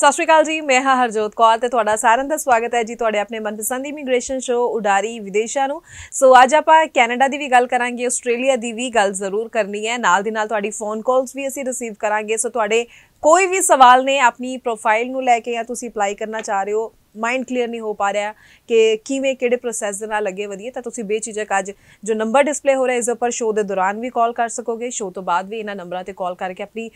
सत श्रीकाल जी मैं हाँ हरजोत कौर तो सारे का स्वागत है जी थोड़े अपने मनपसंद immigration show Udari Videsha so अज आप कैनेडा की भी गल करा ऑस्ट्रेलिया की भी गल जरूर करनी है नाल दाल थोड़ी फोन कॉल्स भी असं रिसीव करा सो थोड़े कोई भी सवाल ने अपनी प्रोफाइल में लैके या तुम अपलाई करना चाह रहे हो ਮਾਈਂਡ ਕਲੀਅਰ ਨਹੀਂ ਹੋ ਪਾ ਰਿਹਾ ਕਿ ਕਿਵੇਂ ਕਿਹੜੇ ਪ੍ਰੋਸੈਸ ਦੇ ਨਾਲ ਲੱਗੇ ਵਧੀਆ ਤਾਂ ਤੁਸੀਂ ਬੇਚੀਜਕ ਅੱਜ ਜੋ ਨੰਬਰ ਡਿਸਪਲੇ ਹੋ ਰਿਹਾ ਇਸ ਉੱਪਰ ਸ਼ੋਅ ਦੇ ਦੌਰਾਨ ਵੀ ਕਾਲ ਕਰ ਸਕੋਗੇ ਸ਼ੋਅ ਤੋਂ ਬਾਅਦ ਵੀ ਇਹਨਾਂ ਨੰਬਰਾਂ ਤੇ ਕਾਲ ਕਰਕੇ ਆਪਣੀ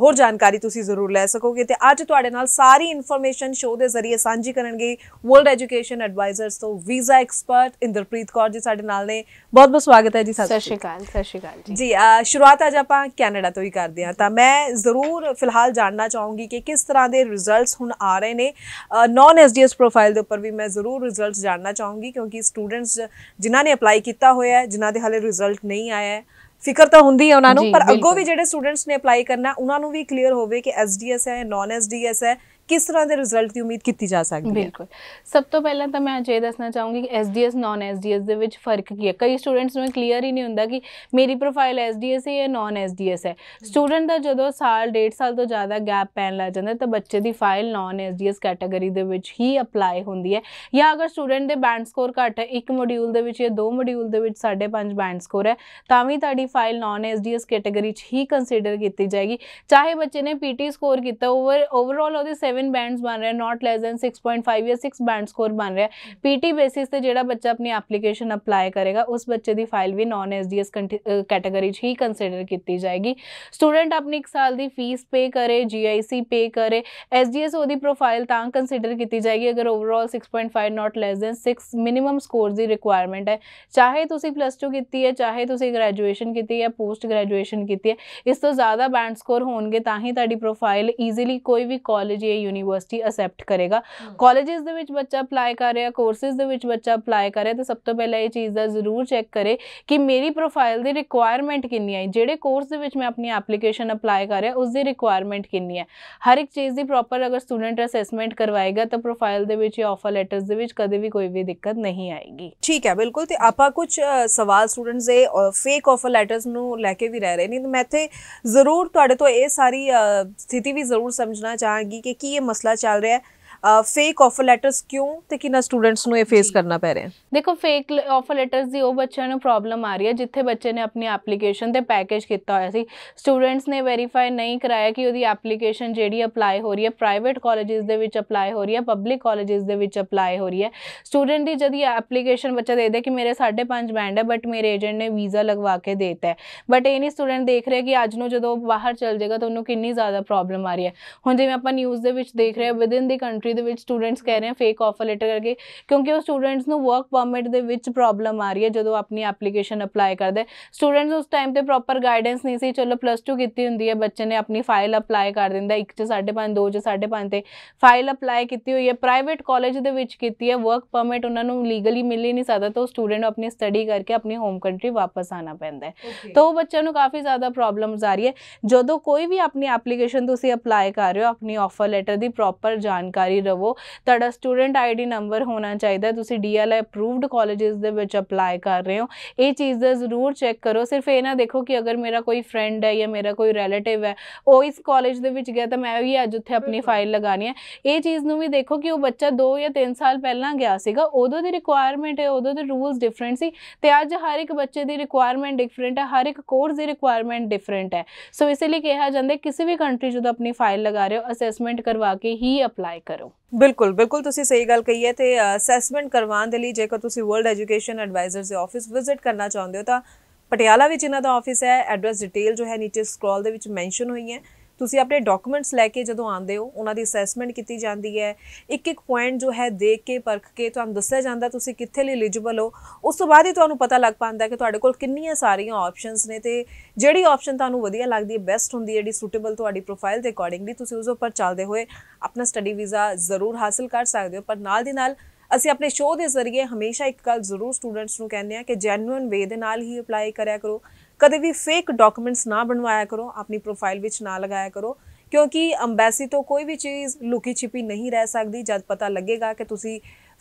ਹੋਰ ਜਾਣਕਾਰੀ ਤੁਸੀਂ ਜ਼ਰੂਰ ਲੈ ਸਕੋਗੇ ਤੇ ਅੱਜ ਤੁਹਾਡੇ ਨਾਲ ਸਾਰੀ ਇਨਫੋਰਮੇਸ਼ਨ ਸ਼ੋਅ ਦੇ ਜ਼ਰੀਏ ਸਾਂਝੀ ਕਰਨਗੇ ਵਰਲਡ ਐਜੂਕੇਸ਼ਨ ਐਡਵਾਈਜ਼ਰਸ ਤੋਂ ਵੀਜ਼ਾ ਐਕਸਪਰਟ ਇੰਦਰਪ੍ਰੀਤ ਕੌਰ ਜੀ ਸਾਡੇ ਨਾਲ ਨੇ ਬਹੁਤ ਬਹੁਤ ਸਵਾਗਤ ਹੈ ਜੀ ਸਤਿ ਸ਼੍ਰੀ ਅਕਾਲ ਸਤਿ ਸ਼੍ਰੀ ਅਕਾਲ ਜੀ ਜੀ ਸ਼ੁਰੂਆਤ ਅੱਜ ਆਪਾਂ ਕੈਨੇਡਾ ਤੋਂ ਹੀ ਕਰਦੇ ਹਾਂ ਤਾਂ ਮੈਂ ਜ਼ਰੂਰ ਫਿਲਹਾਲ ਜਾਣਨਾ ਚਾਹੂੰਗੀ ਕਿ ਕਿਸ ਤਰ੍ਹਾਂ ਦੇ ਰਿਜ਼ਲਟਸ ਹੁਣ ਆ ਰਹੇ ਨੇ ਨੌਨ ਐਸਡੀਐਸ ਪ੍ਰੋਫਾਈਲ ਦੇ ਉੱਪਰ ਵੀ ਮੈਂ ਜ਼ਰੂਰ ਰਿਜ਼ਲਟਸ ਜਾਣਨਾ ਚਾਹੂੰਗੀ ਕਿਉਂਕਿ ਸਟੂਡੈਂਟਸ ਜਿਨ੍ਹਾਂ ਨੇ ਅਪਲਾਈ ਕੀਤਾ ਹੋਇਆ ਹੈ ਜਿਨ੍ਹਾਂ ਦੇ ਹਾਲੇ ਰਿਜ਼ਲਟ ਨਹੀਂ ਆਇਆ ਹੈ ਫਿਕਰ ਤਾਂ ਹੁੰਦੀ ਹੈ ਉਹਨਾਂ ਨੂੰ ਪਰ ਅੱਗੋਂ ਵੀ ਜਿਹੜੇ ਸਟੂਡੈਂਟਸ ਨੇ ਅਪਲਾਈ ਕਰਨਾ ਉਹਨਾਂ ਨੂੰ ਵੀ ਕਲੀਅਰ ਹੋਵੇ ਕਿ ਐਸਡੀਐਸ ਹੈ ਨਾਨ ਐਸਡੀਐਸ ਹੈ ਕਿਸ ਤਰ੍ਹਾਂ ਦੇ ਰਿਜ਼ਲਟ ਦੀ ਉਮੀਦ ਕੀਤੀ ਜਾ ਸਕਦੀ ਹੈ ਬਿਲਕੁਲ ਸਭ ਤੋਂ ਪਹਿਲਾਂ ਤਾਂ ਮੈਂ ਅਜੇ ਦੱਸਣਾ ਚਾਹੂੰਗੀ ਕਿ ਐਸਡੀਐਸ ਨਾਨ ਐਸਡੀਐਸ ਦੇ ਵਿੱਚ ਫਰਕ ਕੀ ਹੈ ਕਈ ਸਟੂਡੈਂਟਸ ਨੂੰ ਕਲੀਅਰ ਹੀ ਨਹੀਂ ਹੁੰਦਾ ਕਿ ਮੇਰੀ ਪ੍ਰੋਫਾਈਲ ਐਸਡੀਐਸ ਹੈ ਜਾਂ ਨਾਨ ਐਸਡੀਐਸ ਹੈ ਸਟੂਡੈਂਟ ਦਾ ਜਦੋਂ ਸਾਲ ਡੇਢ ਸਾਲ ਤੋਂ ਜ਼ਿਆਦਾ ਗੈਪ ਪੈਣ ਲੱਗ ਜਾਂਦਾ ਤਾਂ ਬੱਚੇ ਦੀ ਫਾਈਲ ਨਾਨ ਐਸਡੀਐਸ ਕੈਟਾਗਰੀ ਦੇ ਵਿੱਚ ਹੀ ਅਪਲਾਈ ਹੁੰਦੀ ਹੈ ਜਾਂ ਅਗਰ ਸਟੂਡੈਂਟ ਦੇ ਬੈਂਡ ਸਕੋਰ ਘੱਟ ਹੈ ਇੱਕ ਮੋਡਿਊਲ ਦੇ ਵਿੱਚ ਜਾਂ ਦੋ ਮੋਡਿਊਲ ਦੇ ਵਿੱਚ 5.5 ਬੈਂਡ ਸਕੋਰ ਹੈ ਤਾਂ ਵੀ ਤੁਹਾਡੀ ਫਾਈਲ ਨਾਨ ਐਸਡੀਐਸ ਕੈਟਾਗਰੀ 'ਚ ਹੀ ਕੰਸੀਡਰ ਕੀਤੀ ਜਾਏਗੀ ਚਾਹੇ ਬੱਚੇ ਨੇ ਪੀਟੀ ਸਕੋਰ ਕੀਤਾ ਓਵਰ ਓਵਰਆਲ ਉਹਦੇ सैवन बैंडस बन रहे हैं not less than six point five या सिक्स बैंड स्कोर बन रहा है पी टी बेसिस से जो बच्चा अपनी एप्लीकेशन अपलाई करेगा उस बच्चे की फाइल भी non S D S category ही कंसिडर की जाएगी स्टूडेंट अपनी एक साल की फीस पे करे जी आई सी पे करे एस डी एस वो प्रोफाइल तो कंसिडर की जाएगी अगर overall six point five not less than six minimum score की रिक्वायरमेंट है चाहे प्लस टू की है चाहे ग्रैजुएशन की या पोस्ट ग्रैजुएशन की है इस तो ज़्यादा बैंड स्कोर होगा ता ही प्रोफाइल ईजीली कोई भी कॉलेज या ਯੂਨੀਵਰਸਿਟੀ ਅਸੈਪਟ ਕਰੇਗਾ ਕਾਲਜਸ ਦੇ ਵਿੱਚ ਬੱਚਾ ਅਪਲਾਈ ਕਰ ਰਿਹਾ ਕੋਰਸਸ ਦੇ ਵਿੱਚ ਬੱਚਾ ਅਪਲਾਈ ਕਰ ਰਿਹਾ ਤਾਂ ਸਭ ਤੋਂ ਪਹਿਲਾਂ ਇਹ ਚੀਜ਼ ਦਾ ਜ਼ਰੂਰ ਚੈੱਕ ਕਰੇ ਕਿ ਮੇਰੀ ਪ੍ਰੋਫਾਈਲ ਦੀ ਰਿਕੁਆਇਰਮੈਂਟ ਕਿੰਨੀ ਹੈ ਜਿਹੜੇ ਕੋਰਸ ਦੇ ਵਿੱਚ ਮੈਂ ਆਪਣੀ ਐਪਲੀਕੇਸ਼ਨ ਅਪਲਾਈ ਕਰ ਰਿਹਾ ਉਸ ਦੀ ਰਿਕੁਆਇਰਮੈਂਟ ਕਿੰਨੀ ਹੈ ਹਰ ਇੱਕ ਚੀਜ਼ ਦੀ ਪ੍ਰੋਪਰ ਅਗਰ ਸਟੂਡੈਂਟ ਅਸੈਸਮੈਂਟ ਕਰਵਾਏਗਾ ਤਾਂ ਪ੍ਰੋਫਾਈਲ ਦੇ ਵਿੱਚ ਜਾਂ ਆਫਰ ਲੈਟਰਸ ਦੇ ਵਿੱਚ ਕਦੇ ਵੀ ਕੋਈ ਵੀ ਦਿੱਕਤ ਨਹੀਂ ਆਏਗੀ ਠੀਕ ਹੈ ਬਿਲਕੁਲ ਤੇ ਆਪਾਂ ਕੁਝ ਸਵਾਲ ਸਟੂਡੈਂਟਸ ਦੇ ਫੇਕ ਆਫਰ ਲੈਟਰਸ ਨੂੰ ਲੈ ਕੇ ਵੀ ਰਹਿ ਰਹੇ ਨੇ ਤੇ ਮੈਂ ਇੱਥੇ ਜ਼ਰੂਰ ਤੁਹਾਡੇ ਤੋਂ ਇਹ ਸਾਰੀ ਸਥਿਤੀ ਵੀ ਜ਼ਰੂਰ ਸਮਝਣਾ ਚਾਹਾਂਗੀ ਕਿ ਕੀ ये मसला चल रहा है ਫੇਕ ਆਫਰ ਲੈਟਰਸ ਕਿਉਂ ਤੇ ਕਿੰਨਾ ਸਟੂਡੈਂਟਸ ਨੂੰ ਇਹ ਫੇਸ ਕਰਨਾ ਪੈ ਰਿਹਾ ਦੇਖੋ ਫੇਕ ਆਫਰ ਲੈਟਰਸ ਦੀ ਉਹ ਬੱਚਿਆਂ ਨੂੰ ਪ੍ਰੋਬਲਮ ਆ ਰਹੀ ਹੈ ਜਿੱਥੇ ਬੱਚੇ ਨੇ ਆਪਣੀ ਐਪਲੀਕੇਸ਼ਨ ਤੇ ਪੈਕੇਜ ਕੀਤਾ ਹੋਇਆ ਸੀ ਸਟੂਡੈਂਟਸ ਨੇ ਵੈਰੀਫਾਈ ਨਹੀਂ ਕਰਾਇਆ ਕਿ ਉਹਦੀ ਐਪਲੀਕੇਸ਼ਨ ਜਿਹੜੀ ਅਪਲਾਈ ਹੋ ਰਹੀ ਹੈ ਪ੍ਰਾਈਵੇਟ ਕਾਲਜਸ ਦੇ ਵਿੱਚ ਅਪਲਾਈ ਹੋ ਰਹੀ ਹੈ ਪਬਲਿਕ ਕਾਲਜਸ ਦੇ ਵਿੱਚ ਅਪਲਾਈ ਹੋ ਰਹੀ ਹੈ ਸਟੂਡੈਂਟ ਦੀ ਜਦ ਐਪਲੀਕੇਸ਼ਨ ਬੱਚਾ ਦੇ ਦੇ ਕਿ ਮੇਰੇ 5.5 ਬੈਂਡ ਹੈ ਬਟ ਮੇਰੇ ਏਜੰਟ ਨੇ ਵੀਜ਼ਾ ਲਗਵਾ ਕੇ ਦੇਤਾ ਹੈ ਬਟ ਇਹ ਨਹੀਂ ਸਟੂਡੈਂਟ ਦੇਖ ਰਿਹਾ ਕਿ ਅੱਜ ਨੂੰ ਜਦੋਂ ਬਾਹਰ ਚਲ ਜਾਏਗਾ ਤਾਂ ਉਹਨੂੰ ਕਿੰਨੀ ਜ਼ਿਆਦਾ ਪ੍ਰੋਬਲਮ ਆ ਰਹੀ ਹੈ ਹੁਣ ਜਿਵੇਂ ਆਪਾਂ ਨਿਊਜ਼ ਦੇ ਵਿੱਚ ਦੇਖ ਰਹੇ ਹਾਂ ਵਿਦਿਨ ਦੀ ਕੰਟਰੀ ਦੇ ਵਿੱਚ ਸਟੂਡੈਂਟਸ ਕਹਿ ਰਹੇ ਆ ਫੇਕ ਆਫਰ ਲੈਟਰ ਕਰਕੇ ਕਿਉਂਕਿ ਉਹ ਸਟੂਡੈਂਟਸ ਨੂੰ ਵਰਕ ਪਰਮਿਟ ਦੇ ਵਿੱਚ ਪ੍ਰੋਬਲਮ ਆ ਰਹੀ ਹੈ ਜਦੋਂ ਆਪਣੀ ਐਪਲੀਕੇਸ਼ਨ ਅਪਲਾਈ ਕਰਦੇ ਸਟੂਡੈਂਟਸ ਉਸ ਟਾਈਮ ਤੇ ਪ੍ਰੋਪਰ ਗਾਈਡੈਂਸ ਨਹੀਂ ਸੀ ਚਲੋ ਪਲੱਸ 2 ਕੀਤੀ ਹੁੰਦੀ ਹੈ ਬੱਚੇ ਨੇ ਆਪਣੀ ਫਾਈਲ ਅਪਲਾਈ ਕਰ ਦਿੰਦਾ 1 ਚ 5.5 2 ਚ 5.5 ਤੇ ਫਾਈਲ ਅਪਲਾਈ ਕੀਤੀ ਹੋਈ ਹੈ ਪ੍ਰਾਈਵੇਟ ਕਾਲਜ ਦੇ ਵਿੱਚ ਕੀਤੀ ਹੈ ਵਰਕ ਪਰਮਿਟ ਉਹਨਾਂ ਨੂੰ ਲੀਗਲੀ ਮਿਲ ਹੀ ਨਹੀਂ ਸਕਦਾ ਤਾਂ ਉਹ ਸਟੂਡੈਂਟ ਨੂੰ ਆਪਣੀ ਸਟੱਡੀ ਕਰਕੇ ਆਪਣੀ ਹੋਮ ਕੰਟਰੀ ਵਾਪਸ ਆਣਾ ਪੈਂਦਾ ਹੈ ਤਾਂ ਉਹ ਬੱਚਿਆਂ ਨੂੰ ਕਾਫੀ ਜ਼ਿਆਦਾ ਪ੍ਰੋਬਲਮਸ ਆ ਰਹੀ ਹੈ ਜਦੋਂ ਕੋਈ ਵੀ ਆਪਣੀ ਐਪਲੀਕੇਸ਼ਨ ਤੁਸੀਂ ਅਪਲਾਈ ਕਰ ਰਹੇ ਹੋ ਆਪਣੀ ਆਫਰ ਲੈਟਰ ਦੀ ਪ੍ਰੋਪਰ ਜਾਣਕਾਰੀ ਰਵੋ ਤੁਹਾਡਾ ਸਟੂਡੈਂਟ ਆਈਡੀ ਨੰਬਰ ਹੋਣਾ ਚਾਹੀਦਾ ਤੁਸੀਂ ਡੀਐਲਏ ਅਪਰੂਵਡ ਕਾਲਜਸ ਦੇ ਵਿੱਚ ਅਪਲਾਈ ਕਰ ਰਹੇ ਹੋ ਇਹ ਚੀਜ਼ ਦਾ ਜ਼ਰੂਰ ਚੈੱਕ ਕਰੋ ਸਿਰਫ ਇਹ ਨਾ ਦੇਖੋ ਕਿ ਅਗਰ ਮੇਰਾ ਕੋਈ ਫਰੈਂਡ ਹੈ ਜਾਂ ਮੇਰਾ ਕੋਈ ਰਿਲੇਟਿਵ ਹੈ ਉਹ ਇਸ ਕਾਲਜ ਦੇ ਵਿੱਚ ਗਿਆ ਤਾਂ ਮੈਂ ਵੀ ਅੱਜ ਉੱਥੇ ਆਪਣੀ ਫਾਈਲ ਲਗਾਣੀ ਹੈ ਇਹ ਚੀਜ਼ ਨੂੰ ਵੀ ਦੇਖੋ ਕਿ ਉਹ ਬੱਚਾ 2 ਜਾਂ 3 ਸਾਲ ਪਹਿਲਾਂ ਗਿਆ ਸੀਗਾ ਉਦੋਂ ਦੀ ਰਿਕੁਆਇਰਮੈਂਟ ਹੈ ਉਦੋਂ ਦੇ ਰੂਲਸ ਡਿਫਰੈਂਟ ਸੀ ਤੇ ਅੱਜ ਹਰ ਇੱਕ ਬੱਚੇ ਦੀ ਰਿਕੁਆਇਰਮੈਂਟ ਡਿਫਰੈਂਟ ਹੈ ਹਰ ਇੱਕ ਕੋਰਸ ਦੀ ਰਿਕੁਆਇਰਮੈਂਟ ਡਿਫਰੈਂਟ ਹੈ ਸੋ ਇਸ ਲਈ ਕਿਹਾ ਜਾਂਦਾ ਕਿਸੇ ਵੀ ਕੰਟਰੀ ਜਦੋਂ ਆਪਣੀ ਫਾਈਲ ਲਗਾ ਰਹੇ ਹੋ ਅਸੈਸਮੈਂਟ ਕਰਵਾ ਕੇ ਹੀ ਅਪਲਾਈ ਕਰੋ ਬਿਲਕੁਲ ਬਿਲਕੁਲ ਤੁਸੀਂ ਸਹੀ ਗੱਲ ਕਹੀ ਹੈ ਤੇ ਅਸੈਸਮੈਂਟ ਕਰਵਾਉਣ ਦੇ ਲਈ ਜੇਕਰ ਤੁਸੀਂ ਵਰਲਡ ਐਜੂਕੇਸ਼ਨ ਐਡਵਾਈਜ਼ਰਸ ਦੇ ਆਫਿਸ ਵਿਜ਼ਿਟ ਕਰਨਾ ਚਾਹੁੰਦੇ ਹੋ ਤਾਂ ਪਟਿਆਲਾ ਵਿੱਚ ਇਹਨਾਂ ਦਾ ਆਫਿਸ ਹੈ ਐਡਰੈਸ ਡਿਟੇਲ ਜੋ ਹੈ ਨੀਚੇ ਸਕਰੋਲ ਦੇ ਵਿੱਚ ਮੈਂਸ਼ਨ ਹੋਈ ਹੈ ਤੁਸੀਂ ਆਪਣੇ ਡਾਕੂਮੈਂਟਸ ਲੈ ਕੇ ਜਦੋਂ ਆਉਂਦੇ ਹੋ ਉਹਨਾਂ ਦੀ ਅਸੈਸਮੈਂਟ ਕੀਤੀ ਜਾਂਦੀ ਹੈ ਇੱਕ ਇੱਕ ਪੁਆਇੰਟ ਜੋ ਹੈ ਦੇਖ ਕੇ ਪਰਖ ਕੇ ਤੁਹਾਨੂੰ ਦੱਸਿਆ ਜਾਂਦਾ ਤੁਸੀਂ ਕਿੱਥੇ ਲਈ ਐਲੀਜੀਬਲ ਹੋ ਉਸ ਤੋਂ ਬਾਅਦ ਹੀ ਤੁਹਾਨੂੰ ਪਤਾ ਲੱਗ ਪੈਂਦਾ ਕਿ ਤੁਹਾਡੇ ਕੋਲ ਕਿੰਨੀਆਂ ਸਾਰੀਆਂ ਆਪਸ਼ਨਸ ਨੇ ਤੇ ਜਿਹੜੀ ਆਪਸ਼ਨ ਤੁਹਾਨੂੰ ਵਧੀਆ ਲੱਗਦੀ ਹੈ ਬੈਸਟ ਹੁੰਦੀ ਹੈ ਜਿਹੜੀ ਸੂਟੇਬਲ ਤੁਹਾਡੀ ਪ੍ਰੋਫਾਈਲ ਦੇ ਅਕੋਰਡਿੰਗਲੀ ਤੁਸੀਂ ਉਸ ਉੱਪਰ ਚੱਲਦੇ ਹੋਏ ਆਪਣਾ ਸਟੱਡੀ ਵੀਜ਼ਾ ਜ਼ਰੂਰ ਹਾਸਲ ਕਰ ਸਕਦੇ ਹੋ ਪਰ ਨਾਲ ਦੀ ਨਾਲ ਅਸੀਂ ਆਪਣੇ ਸ਼ੋਅ ਦੇ ਜ਼ਰੀਏ ਹਮੇਸ਼ਾ ਇੱਕ ਗੱਲ ਜ਼ਰੂਰ ਸਟੂਡੈਂਟਸ ਨੂੰ ਕਹਿੰਦੇ ਆ ਕਿ ਜੈਨੂਇਨ ਵੇ ਦੇ ਨਾਲ ਹੀ ਅਪਲਾਈ ਕਰਿਆ ਕਰੋ ਕਦੇ ਵੀ ਫੇਕ ਡਾਕੂਮੈਂਟਸ ਨਾ ਬਣਵਾਇਆ ਕਰੋ ਆਪਣੀ ਪ੍ਰੋਫਾਈਲ ਵਿੱਚ ਨਾ ਲਗਾਇਆ ਕਰੋ ਕਿਉਂਕਿ ਅੰਬੈਸੀ ਤੋਂ ਕੋਈ ਵੀ ਚੀਜ਼ ਲੁਕੀ ਛਿਪੀ ਨਹੀਂ ਰਹਿ ਸਕਦੀ ਜਦ ਪਤਾ ਲੱਗੇਗਾ ਕਿ ਤੁਸੀਂ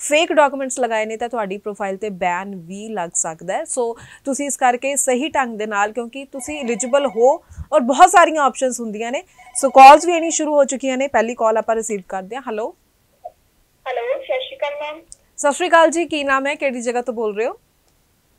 ਫੇਕ ਡਾਕੂਮੈਂਟਸ ਲਗਾਏ ਨੇ ਤਾਂ ਤੁਹਾਡੀ ਪ੍ਰੋਫਾਈਲ ਤੇ ਬੈਨ ਵੀ ਲੱਗ ਸਕਦਾ ਹੈ ਸੋ ਤੁਸੀਂ ਇਸ ਕਰਕੇ ਸਹੀ ਢੰਗ ਦੇ ਨਾਲ ਕਿਉਂਕਿ ਤੁਸੀਂ ਐਲੀਜੀਬਲ ਹੋ ਔਰ ਬਹੁਤ ਸਾਰੀਆਂ ਆਪਸ਼ਨਸ ਹੁੰਦੀਆਂ ਨੇ ਸੋ ਕਾਲਸ ਵੀ ਆਣੀ ਸ਼ੁਰੂ ਹੋ ਚੁੱਕੀਆਂ ਨੇ ਪਹਿਲੀ ਕਾਲ ਆਪਾਂ ਰਿਸੀਵ ਕਰਦੇ ਹਾਂ ਹੈਲੋ ਹੈਲੋ ਸਤਿ ਮੈਮ ਸਤਿ ਸ਼੍ਰੀ ਅਕਾਲ ਜੀ ਕੀ ਨਾਮ ਹੈ ਕਿਹੜੀ ਜਗ੍ਹਾ ਤੋਂ ਬੋਲ ਰਹੇ ਹੋ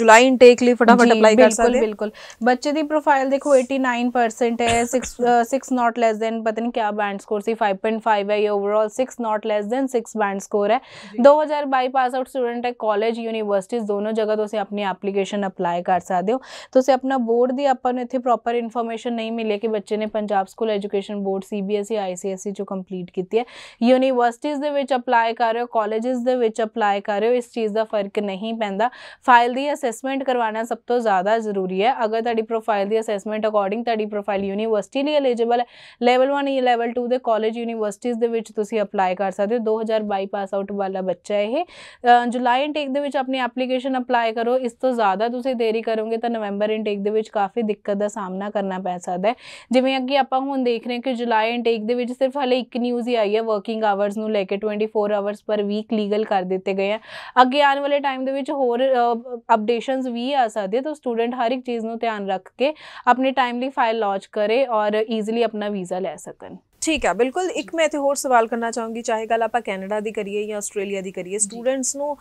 ਜੁਲਾਈ ਇਨਟੇਕ ਲਈ ਫਟਾਫਟ ਅਪਲਾਈ ਕਰ ਸਕਦੇ ਬਿਲਕੁਲ ਬੱਚੇ ਦੀ ਪ੍ਰੋਫਾਈਲ ਦੇਖੋ 89% ਹੈ 6 6 ਨਾਟ ਲੈਸ ਦੈਨ ਪਤਾ ਨਹੀਂ ਬੈਂਡ ਸਕੋਰ ਸੀ 5.5 ਹੈ ਇਹ overall 6 not less than 6 band score है 2022 पास आउट स्टूडेंट है कॉलेज यूनिवर्सिटीज दोनों जगह तो अपनी एप्लीकेशन अप्लाई कर सकते हो तो अपना बोर्ड की अपन इतने प्रॉपर इन्फॉर्मेशन नहीं मिले कि बच्चे ने Punjab school education board C B S E I C S E चो कंप्लीट की है यूनिवर्सिटीज़ अप्लाई कर रहे हो कॉलेज अप्लाई कर रहे हो इस चीज़ का फर्क नहीं पैंता फाइल की असैसमेंट करवाना सब तो ज़्यादा जरूरी है अगर तीन प्रोफाइल की असैसमेंट अकॉर्डिंग प्रोफाइल यूनीवर्सिटी लिए एलीजिबल है लैवल वन या लैवल टू के कॉलेज यूनीवर्सिटीज़ के अपलाई कर सकते हो दो हज़ार बई पास आउट वाला बच्चा है ये जुलाई इनटेक अपनी एप्लीकेशन अपलाई करो इस तो ज़्यादा तुम देरी करोगे तो नवंबर इनटेक काफ़ी दिक्कत का सामना करना पै सकता जिमें अगे आप देख रहे हैं कि जुलाई इनटेक सिर्फ हले एक न्यूज़ ही आई है वर्किंग आवर्स में लेकर twenty four hours per week legal कर दिए गए हैं अगे आने वाले टाइम के होर अपडेट अपडेशंस वी आ सकदे तो स्टूडेंट हर एक चीज़ ਨੂੰ ਧਿਆਨ ਰੱਖ ਕੇ ਆਪਣੇ ਟਾਈਮਲੀ ਫਾਈਲ ਲੌਂਚ ਕਰੇ ਔਰ ਈਜ਼ੀਲੀ ਆਪਣਾ ਵੀਜ਼ਾ ਲੈ ਸਕਣ ਠੀਕ ਹੈ ਬਿਲਕੁਲ ਇੱਕ ਮੈਂ ਇੱਥੇ ਹੋਰ ਸਵਾਲ ਕਰਨਾ ਚਾਹੂੰਗੀ ਚਾਹੇ ਗੱਲ ਆਪਾਂ ਕੈਨੇਡਾ ਦੀ ਕਰੀਏ ਜਾਂ ਆਸਟ੍ਰੇਲੀਆ ਦੀ ਕਰੀਏ ਸਟੂਡੈਂਟਸ ਨੂੰ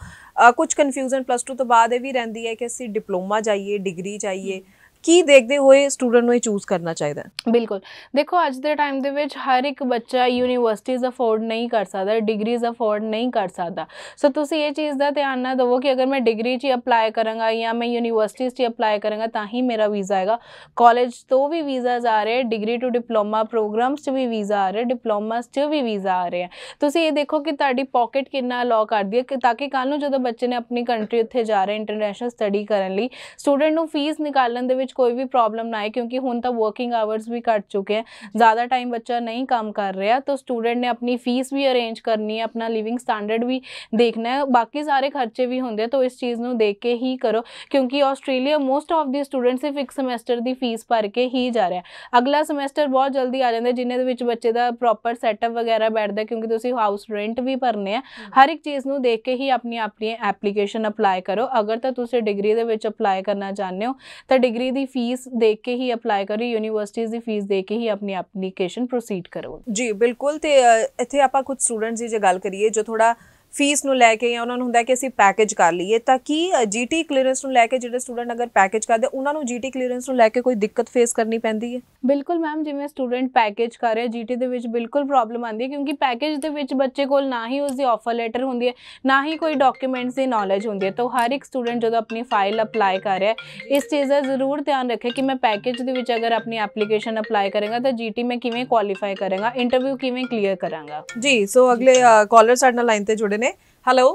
ਕੁਝ ਕਨਫਿਊਜ਼ਨ ਪਲੱਸ 2 ਤੋਂ ਬਾਅਦ ਇਹ ਵੀ ਰਹਿੰਦੀ ਹੈ ਕਿ ਅਸੀਂ ਡਿਪਲੋਮਾ ਚਾਹੀਏ ਡਿਗਰੀ ਚਾਹੀਏ ਕੀ ਦੇਖਦੇ ਹੋਏ ਸਟੂਡੈਂਟ ਨੂੰ ਇਹ ਚੂਜ਼ ਕਰਨਾ ਚਾਹੀਦਾ ਬਿਲਕੁਲ ਦੇਖੋ ਅੱਜ ਦੇ ਟਾਈਮ ਦੇ ਵਿੱਚ ਹਰ ਇੱਕ ਬੱਚਾ ਯੂਨੀਵਰਸਿਟੀਜ਼ ਅਫੋਰਡ ਨਹੀਂ ਕਰ ਸਕਦਾ ਡਿਗਰੀਜ਼ ਅਫੋਰਡ ਨਹੀਂ ਕਰ ਸਕਦਾ ਸੋ ਤੁਸੀਂ ਇਹ ਚੀਜ਼ ਦਾ ਧਿਆਨ ਨਾ ਦਿਵੋ ਕਿ ਅਗਰ ਮੈਂ ਡਿਗਰੀ 'ਚ ਅਪਲਾਈ ਕਰਾਂਗਾ ਜਾਂ ਮੈਂ ਯੂਨੀਵਰਸਿਟੀਜ਼ 'ਚ ਅਪਲਾਈ ਕਰਾਂਗਾ ਤਾਂ ਹੀ ਮੇਰਾ ਵੀਜ਼ਾ ਆਏਗਾ ਕਾਲਜ ਤੋਂ ਵੀ ਵੀਜ਼ਾਜ਼ ਆ ਰਹੇ ਡਿਗਰੀ ਟੂ ਡਿਪਲੋਮਾ ਪ੍ਰੋਗਰਾਮਸ 'ਚ ਵੀ ਵੀਜ਼ਾ ਆ ਰਹੇ ਡਿਪਲੋਮਾਸ 'ਚ ਵੀ ਵੀਜ਼ਾ ਆ ਰਹੇ ਤੁਸੀਂ ਇਹ ਦੇਖੋ ਕਿ ਤੁਹਾਡੀ ਪਾਕਟ ਕਿੰਨਾ ਅਲਾਉ ਕਰਦੀ ਹੈ ਤਾਂ ਕਿ ਕੱਲ ਨੂੰ ਜਦੋਂ ਬੱਚੇ ਨੇ ਆਪਣੀ ਕੰਟਰੀ ਉੱਥੇ ਜਾ ਰਹੇ ਇੰਟਰਨੈਸ਼ਨਲ ਸਟੱਡੀ ਕਰਨ ਲਈ ਸਟੂਡੈਂਟ ਨੂੰ ਫੀਸ ਨਿਕਾਲਣ ਦੇ ਵਿੱਚ ਵਿੱਚ ਕੋਈ ਵੀ ਪ੍ਰੋਬਲਮ ਨਾ ਆਏ ਕਿਉਂਕਿ ਹੁਣ ਤਾਂ ਵਰਕਿੰਗ ਆਵਰਸ ਵੀ ਘਟ ਚੁੱਕੇ ਹੈ ज़्यादा टाइम बच्चा नहीं काम कर रहा तो स्टूडेंट ने अपनी फीस भी अरेंज करनी है अपना लिविंग स्टैंडर्ड भी देखना है बाकी सारे खर्चे भी होंगे तो इस चीज़ में देख के ही करो क्योंकि Australia most of the student सिर्फ एक ਸਮੈਸਟਰ ਦੀ ਫੀਸ ਭਰ ਕੇ ਹੀ ਜਾ ਰਿਹਾ ਅਗਲਾ ਸਮੈਸਟਰ ਬਹੁਤ ਜਲਦੀ ਆ ਜਾਂਦਾ ਜਿਨ੍ਹਾਂ ਦੇ ਵਿੱਚ ਬੱਚੇ ਦਾ ਪ੍ਰੋਪਰ ਸੈਟਅਪ ਵਗੈਰਾ ਬੈਠਦਾ ਕਿਉਂਕਿ ਤੁਸੀਂ ਹਾਊਸ ਰੈਂਟ ਵੀ ਭਰਨੇ ਆ ਹਰ ਇੱਕ ਚੀਜ਼ ਨੂੰ ਦੇਖ ਕੇ ਹੀ ਆਪਣੀ ਆਪਣੀ ਐਪਲੀਕੇਸ਼ਨ ਅਪਲਾਈ ਕਰੋ ਅਗਰ ਤਾਂ ਤੁਸੀਂ ਡਿਗਰੀ ਦੇ ਵਿੱਚ ਅਪਲਾਈ ਕਰਨਾ ਚਾਹੁੰਦੇ ਹੋ ਤਾਂ ਡਿਗਰੀ ਦੀ ਦੀ ਫੀਸ ਦੇ ਕੇ ਹੀ ਅਪਲਾਈ ਕਰੋ ਯੂਨੀਵਰਸਿਟੀਆਂ ਦੀ ਫੀਸ ਦੇ ਕੇ ਹੀ ਆਪਣੀ ਐਪਲੀਕੇਸ਼ਨ ਪ੍ਰੋਸੀਡ ਕਰੋ ਜੀ ਬਿਲਕੁਲ ਤੇ ਇੱਥੇ ਆਪਾਂ ਕੁਝ ਸਟੂਡੈਂਟਸ ਦੀ ਜੇ ਗੱਲ ਕਰੀਏ ਜੋ ਥੋੜਾ ਫੀਸ ਨੂੰ ਲੈ ਕੇ ਜਾਂ ਉਹਨਾਂ ਨੂੰ ਹੁੰਦਾ ਕਿ ਅਸੀਂ ਪੈਕੇਜ ਕਰ ਲਈਏ ਤਾਂ ਕਿ ਜੀਟੀ ਕਲੀਅਰੈਂਸ ਨੂੰ ਲੈ ਕੇ ਜਿਹੜੇ ਸਟੂਡੈਂਟ ਅਗਰ ਪੈਕੇਜ ਕਰਦੇ ਉਹਨਾਂ ਨੂੰ ਜੀਟੀ ਕਲੀਅਰੈਂਸ ਨੂੰ ਲੈ ਕੇ ਕੋਈ ਦਿੱਕਤ ਫੇਸ ਕਰਨੀ ਪੈਂਦੀ ਹੈ ਬਿਲਕੁਲ ਮੈਮ ਜਿਵੇਂ ਸਟੂਡੈਂਟ ਪੈਕੇਜ ਕਰ ਰਿਹਾ ਜੀਟੀ ਦੇ ਵਿੱਚ ਬਿਲਕੁਲ ਪ੍ਰੋਬਲਮ ਆਉਂਦੀ ਹੈ ਕਿਉਂਕਿ ਪੈਕੇਜ ਦੇ ਵਿੱਚ ਬੱਚੇ ਕੋਲ ਨਾ ਹੀ ਉਸ ਦੀ ਆਫਰ ਲੈਟਰ ਹੁੰਦੀ ਹੈ ਨਾ ਹੀ ਕੋਈ ਡਾਕੂਮੈਂਟਸ ਦੀ ਨੌਲੇਜ ਹੁੰਦੀ ਹੈ ਤਾਂ ਹਰ ਇੱਕ ਸਟੂਡੈਂਟ ਜਦੋਂ ਆਪਣੀ ਫਾਈਲ ਅਪਲਾਈ ਕਰ ਰਿਹਾ ਇਸ ਚੀਜ਼ ਦਾ ਜ਼ਰੂਰ ਧਿਆਨ ਰੱਖੇ ਕਿ ਮੈਂ ਪੈਕੇਜ ਦੇ ਵਿੱਚ ਅਗਰ ਆਪਣੀ ਐਪਲੀਕੇਸ਼ਨ ਅਪਲਾਈ ਕਰਾਂਗਾ ਤਾਂ ਜੀਟੀ ਮੈਂ ਕਿਵੇਂ ਕੁਆਲੀਫਾਈ ਕਰਾਂਗਾ ਇੰਟਰਵਿਊ ਕਿਵੇਂ ਕਲੀਅਰ ਕਰਾਂਗਾ ਜੀ ਸੋ ਅਗਲੇ ਕਾਲਰ ਸਾਡੇ ਨਾਲ ਲਾਈਨ ਤੇ ਜੁੜੇ ने हेलो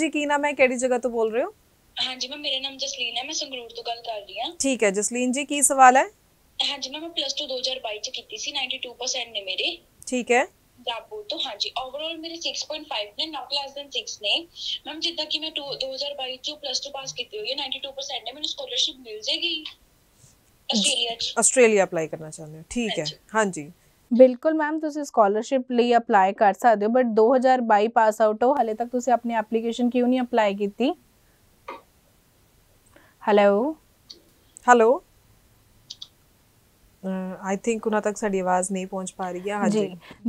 जी की नाम है जगह तो बोल रहे हो हाँ जी मैं मेरा नाम जसलीन है मैं संगरूर तो गल कर रही हूँ ठीक है जसलीन जी की सवाल है हाँ जी मैं मैं प्लस टू 2022 च की थी 92 ने मेरे ठीक है जापू तो हाँ जी ओवरऑल मेरे 6.5 ने नॉट लेस देन 6 ने मैम जितना कि मैं 2022 च प्लस टू पास की थी ये 92 ने मैंने स्कॉलरशिप मिल जाएगी ऑस्ट्रेलिया ऑस्ट्रेलिया अप्लाई करना चाहते हो ठीक हाँ है हाँ जी. बिल्कुल मैम तुम स्कॉलरशिप लिए अप्लाई कर सकते हो बट बई पास आउट हो हाले तक तुम अपनी एप्लीकेशन क्यों नहीं अप्लाई की हैलो हैलो आई थिंक उन्हें तक साड़ी आवाज़ नहीं पहुंच पा रही है हाँ जी,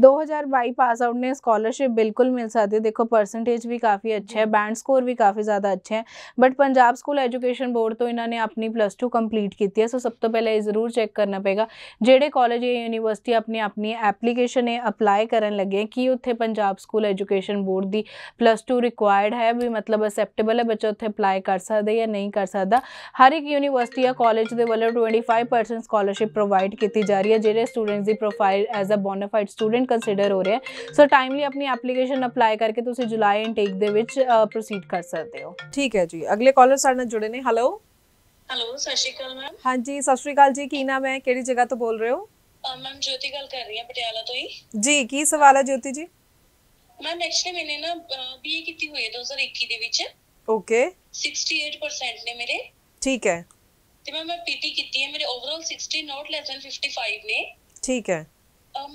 हज़ार बाई पास आउट ने स्कॉलरशिप बिल्कुल मिल सकती देखो परसेंटेज भी काफ़ी अच्छे है बैंड स्कोर भी काफ़ी ज़्यादा अच्छे हैं but Punjab school education board तो इन्होंने अपनी प्लस टू कंप्लीट की है सो सब तो पहले ये जरूर चेक करना पेगा जेडे कॉलेज या यूनिवर्सिटी अपनी अपनी एप्लीकेशन अपलाई करन लगे कि उत्थे पंजाब स्कूल एजुकेशन बोर्ड की प्लस टू रिक्वायर्ड है भी मतलब अक्सैप्टेबल है बच्चा उत्थे अपलाई कर सकते या नहीं कर सकता हर एक यूनीवर्सिटी या कॉलेज के वालों twenty five percent scholarship provide provide की जा रही है जिन्हें स्टूडेंट्स की profile as a bonafide student consider हो रहे हैं सो टाइमली अपनी एप्लीकेशन अपलाई करके जुलाई इनटेक के प्रोसीड कर सकते हो ठीक है जी अगले कॉलर सर जुड़े ने हेलो ज्योति जी मैम ठीक ਤੇ ਮੈਂ ਮੈਂ ਪੀਟੀ ਕੀਤੀ ਹੈ ਮੇਰੇ ਓਵਰਆਲ 60 ਨੋਟ ਲੈਸ ਦੈਨ 55 ਨੇ ਠੀਕ ਹੈ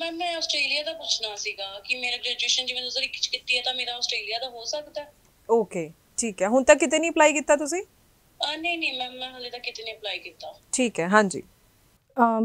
ਮੈਂ ਮੈਂ ਆਸਟ੍ਰੇਲੀਆ ਦਾ ਪੁੱਛਣਾ ਸੀਗਾ ਕਿ ਮੇਰਾ ਗ੍ਰੈਜੂਏਸ਼ਨ ਜਿਵੇਂ 2021 ਕੀਤੀ ਹੈ ਤਾਂ ਮੇਰਾ ਆਸਟ੍ਰੇਲੀਆ ਦਾ ਹੋ ਸਕਦਾ ਓਕੇ ਠੀਕ ਹੈ ਹੁਣ ਤੱਕ ਕਿਤੇ ਨਹੀਂ ਅਪਲਾਈ ਕੀਤਾ ਤੁਸੀਂ ਨਹੀਂ ਨਹੀਂ ਮੈਂ ਮੈਂ ਹਲੇ ਤੱਕ ਕਿਤੇ ਨਹੀਂ ਅਪਲਾਈ ਕੀਤਾ ਠੀਕ ਹੈ ਹਾਂਜੀ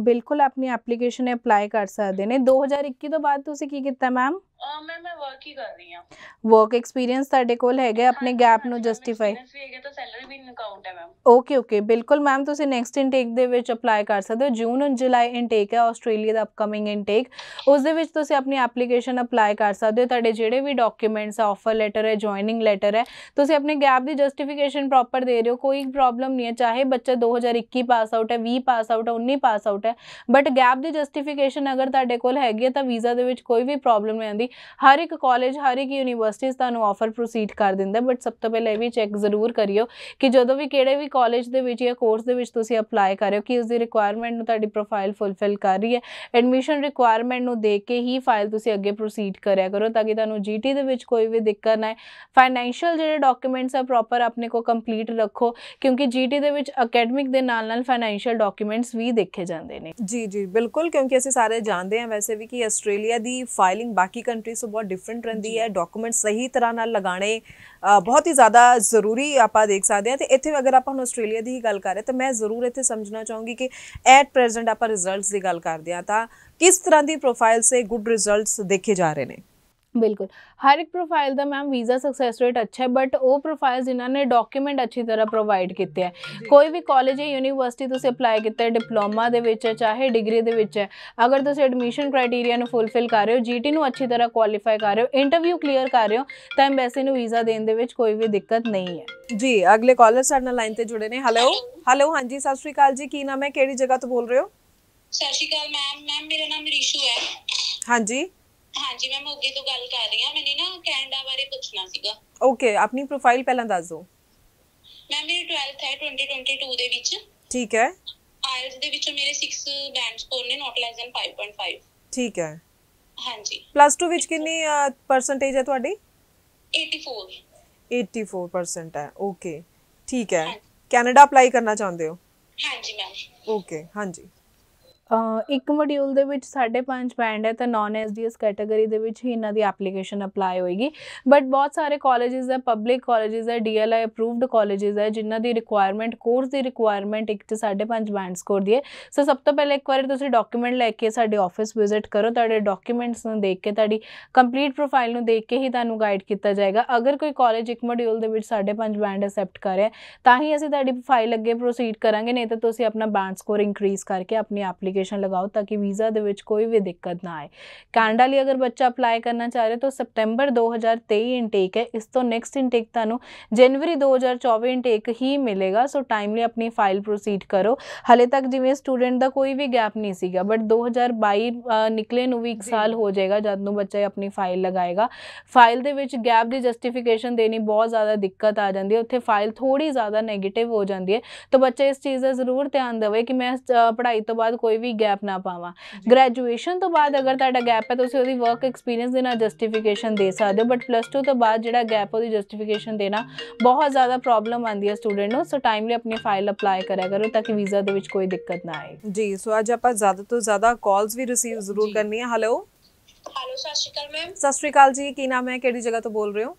ਬਿਲਕੁਲ ਆਪਣੀ ਐਪਲੀਕੇਸ਼ਨ ਅਪਲਾਈ ਕਰ ਸਕਦੇ ਨੇ 2021 ਤੋਂ ਬਾਅਦ ਤੁਸੀਂ ਕੀ ਕੀਤਾ ਮੈਮ ਮੈਂ ਮੈਂ ਵਰਕ ਹੀ ਕਰ ਰਹੀ ਹਾਂ ਵਰਕ ਐਕਸਪੀਰੀਅੰਸ ਤੁਹਾਡੇ ਕੋਲ ਹੈਗਾ ਆਪਣੇ ਗੈਪ ਨੂੰ ਜਸਟੀਫਾਈ ਹੈਗਾ ਤਾਂ ਸੈਲਰੀ ਵੀ ਇਨ ਕਾਊਂਟ ਹੈ ਮੈਮ ਓਕੇ ਓਕੇ ਬਿਲਕੁਲ ਮੈਮ ਤੁਸੀਂ ਨੈਕਸਟ ਇਨਟੇਕ ਦੇ ਵਿੱਚ ਅਪਲਾਈ ਕਰ ਸਕਦੇ ਹੋ ਜੂਨ ਐਂਡ ਜੁਲਾਈ ਇਨਟੇਕ ਹੈ ਆਸਟ੍ਰੇਲੀਆ ਦਾ ਅਪਕਮਿੰਗ ਇਨਟੇਕ ਉਸ ਦੇ ਵਿੱਚ ਤੁਸੀਂ ਆਪਣੀ ਐਪਲੀਕੇਸ਼ਨ ਅਪਲਾਈ ਕਰ ਸਕਦੇ ਹੋ ਤੁਹਾਡੇ ਜਿਹੜੇ ਵੀ ਡਾਕੂਮੈਂਟਸ ਆ ਆਫਰ ਲੈਟਰ ਹੈ ਜੁਆਇਨਿੰਗ ਲੈਟਰ ਹੈ ਤੁਸੀਂ ਆਪਣੇ ਗੈਪ ਦੀ ਜਸਟੀਫਿਕੇਸ਼ਨ ਪ੍ਰੋਪਰ ਦੇ ਰਹੇ ਹੋ ਕੋਈ ਪ੍ਰੋਬਲਮ ਨਹੀਂ ਹੈ ਚਾਹੇ ਬੱਚਾ 2021 ਪਾਸ ਆਊਟ ਹੈ 20 ਪਾਸ ਆਊਟ ਹੈ 19 ਪਾਸ ਆਊਟ ਹੈ ਬਟ ਗੈਪ ਦੀ ਜਸਟੀਫਿਕੇਸ਼ਨ ਅਗਰ ਤੁਹਾਡੇ ਕੋਲ ਹੈਗੀ ਹੈ ਤਾਂ ਵੀਜ਼ਾ ਦੇ ਵਿੱਚ ਕੋਈ ਵੀ ਪ੍ਰੋਬਲਮ ਨਹੀਂ ਆਉਂਦੀ हर एक कॉलेज हर एक यूनिवर्सिटी तू ऑफर प्रोसीड कर देंदा बट सब तो पहले भी चैक जरूर करियो कि जो भी कि भी कॉलेज के कोर्स के अपलाई करो कि उसकी रिक्वायरमेंट नी प्रोफाइल फुलफिल कर रही है एडमिशन रिक्वायरमेंट न देख के ही फाइल तुम अगे प्रोसीड करो ताकि जी टी के कोई भी दिक्कत ना फाइनैशियल जो डॉक्यूमेंट्स है प्रोपर अपने को कंप्लीट रखो क्योंकि जी टी के अकेडमिक फाइनैशियल डॉक्यूमेंट्स भी देखे जाते हैं जी जी बिल्कुल क्योंकि असं सारे जानते हैं वैसे भी कि आस्ट्रेलिया की फाइलिंग बाकी ਕੰਟਰੀਜ਼ ਤੋਂ ਬਹੁਤ ਡਿਫਰੈਂਟ ਰਹਿੰਦੀ ਹੈ ਡਾਕੂਮੈਂਟ ਸਹੀ ਤਰ੍ਹਾਂ ਨਾਲ ਲਗਾਣੇ ਬਹੁਤ ਹੀ ਜ਼ਿਆਦਾ ਜ਼ਰੂਰੀ ਆਪਾਂ ਦੇਖ ਸਕਦੇ ਹਾਂ ਤੇ ਇੱਥੇ ਅਗਰ ਆਪਾਂ ਹੁਣ ਆਸਟ੍ਰੇਲੀਆ ਦੀ ਹੀ ਗੱਲ ਕਰ ਰਹੇ ਤਾਂ ਮੈਂ ਜ਼ਰੂਰ ਇੱਥੇ ਸਮਝਣਾ ਚਾਹੂੰਗੀ ਕਿ ਐਟ ਪ੍ਰੈਜ਼ੈਂਟ ਆਪਾਂ ਰਿਜ਼ਲਟਸ ਦੀ ਗੱਲ ਕਰਦੇ ਹਾਂ ਤਾਂ ਕਿਸ ਤਰ੍ਹਾਂ ਦੀ ਪ੍ਰੋਫਾਈਲ ਸੇ ਗੁੱਡ ਰਿਜ਼ਲਟਸ ਦੇਖੇ ਜਾ ਰਹੇ ਨੇ बिल्कुल हर एक प्रोफाइल का मैम वीज़ा सक्सैस रेट अच्छा है बट वो प्रोफाइल जिन्होंने डॉक्यूमेंट अच्छी तरह प्रोवाइड किए हैं कोई भी कॉलेज या यूनिवर्सिटी तुम अपलाई किए डिपलोमा के चाहे डिग्री के अगर तुम एडमिशन क्राइटीरिया फुलफिल कर रहे हो जी टी अच्छी तरह क्वालिफाई कर रहे हो इंटरव्यू क्लीयर कर रहे हो तो एम्बेसी वीज़ा देने दे कोई भी दिक्कत नहीं है जी अगले कॉलेज साढ़े लाइन से जुड़े ने हलो हैलो हाँ जी सत श्रीकाल जी की नाम है कि जगह तो बोल रहे हो सत श्रीकाल मैम मैम मेरा नाम रिशु है हाँ जी ਹਾਂਜੀ ਮੈਂ ਮੋਗੇ ਤੋਂ ਗੱਲ ਕਰ ਰਹੀ ਹਾਂ ਮੈਨੇ ਨਾ ਕੈਨੇਡਾ ਬਾਰੇ ਪੁੱਛਣਾ ਸੀਗਾ ਓਕੇ ਆਪਣੀ ਪ੍ਰੋਫਾਈਲ ਪਹਿਲਾਂ ਦੱਸ ਦਿਓ ਮੈਂ ਮੇਰੀ 12th ਹੈ 2022 ਦੇ ਵਿੱਚ ਠੀਕ ਹੈ ਆਇਲਸ ਦੇ ਵਿੱਚ ਮੇਰੇ 6 ਬੈਂਡ ਸਕੋਰ ਨੇ ਨਾਟ ਲੈਸ ਦੈਨ 5.5 ਠੀਕ ਹੈ ਹਾਂਜੀ ਪਲੱਸ 2 ਵਿੱਚ ਕਿੰਨੀ ਪਰਸੈਂਟੇਜ ਹੈ ਤੁਹਾਡੀ 84 84% ਹੈ ਓਕੇ ਠੀਕ ਹੈ ਕੈਨੇਡਾ ਅਪਲਾਈ ਕਰਨਾ ਚਾਹੁੰਦੇ ਹੋ ਹਾਂਜੀ ਮੈਮ ਓਕੇ ਹਾਂਜੀ एक मोड्यूल साढ़े पांच बैंड है तो non S D S category के इन्हों की एप्लीकेशन अपलाई होएगी बट बहुत सारे कॉलेज़ है पब्लिक कॉलेजेस है D L I approved colleges है जिन्हें रिक्वायरमेंट कोर्स की रिक्वायरमेंट एक साढ़े पांच बैंड स्कोर दी है सो सब तो पहले एक बार तुम डॉक्यूमेंट लैके साथ ऑफिस विजिट करो तो डॉक्यूमेंट्स में देख के तीडी कंप्लीट प्रोफाइल में देख के ही तुम गाइड किया जाएगा अगर कोई कॉलेज एक मोड्यूल साढ़े पांच बैंड एक्सैप्ट कर रहा है तो ही अभी प्रोफाइल अगर प्रोसीड करा नहीं तो अपना बैंड स्कोर इनक्रीज करके अपनी एप्लीकेशन एप्लीकेशन लगाओ ताकि वीज़ा दे कोई भी दिक्कत ना आए कैनेडा लिए अगर बच्चा अप्लाई करना चाह रहे तो सितंबर 2023 इनटेक है इस तो नेक्स्ट इंटेक तुम जनवरी 2024 इनटेक ही मिलेगा सो टाइमली अपनी फाइल प्रोसीड करो हाले तक जिमें स्टूडेंट का कोई भी गैप नहीं सगा बट दो हज़ार निकले भी एक साल हो जाएगा जब न बच्चा अपनी फाइल लगाएगा फाइल के गैप की जस्टिफिकेशन देनी बहुत ज़्यादा दिक्कत आ जाती है उत्थे फाइल थोड़ी ज़्यादा नैगेटिव हो जाती है तो बच्चा इस चीज़ का जरूर ध्यान देवे कि मैं पढ़ाई तो बाद कोई भी ਵੀ ਗੈਪ ਨਾ ਪਾਵਾਂ ਗ੍ਰੈਜੂਏਸ਼ਨ ਤੋਂ ਬਾਅਦ ਅਗਰ ਤੁਹਾਡਾ ਗੈਪ ਹੈ ਤੁਸੀਂ ਉਹਦੀ ਵਰਕ ਐਕਸਪੀਰੀਅੰਸ ਦੇ ਨਾਲ ਜਸਟੀਫਿਕੇਸ਼ਨ ਦੇ ਸਕਦੇ ਹੋ ਬਟ ਪਲੱਸ 2 ਤੋਂ ਬਾਅਦ ਜਿਹੜਾ ਗੈਪ ਉਹਦੀ ਜਸਟੀਫਿਕੇਸ਼ਨ ਦੇਣਾ ਬਹੁਤ ਜ਼ਿਆਦਾ ਪ੍ਰੋਬਲਮ ਆਉਂਦੀ ਹੈ ਸਟੂਡੈਂਟ ਨੂੰ ਸੋ ਟਾਈਮਲੀ ਆਪਣੀ ਫਾਈਲ ਅਪਲਾਈ ਕਰਿਆ ਕਰੋ ਤਾਂ ਕਿ ਵੀਜ਼ਾ ਦੇ ਵਿੱਚ ਕੋਈ ਦਿੱਕਤ ਨਾ ਆਏ ਜੀ ਸੋ ਅੱਜ ਆਪਾਂ ਜ਼ਿਆਦਾ ਤੋਂ ਜ਼ਿਆਦਾ ਕਾਲਸ ਵੀ ਰਿਸੀਵ ਜ਼ਰੂਰ ਕਰਨੀ ਹੈ ਹੈਲੋ ਹੈਲੋ ਸਤਿ ਸ਼੍ਰੀ ਅਕਾਲ ਮੈਮ ਸਤਿ ਸ਼੍ਰੀ ਅਕਾਲ ਜੀ ਕੀ ਨਾਮ ਹੈ ਕਿਹੜੀ ਜਗ੍ਹਾ ਤੋਂ ਬੋਲ ਰਹੇ ਹੋ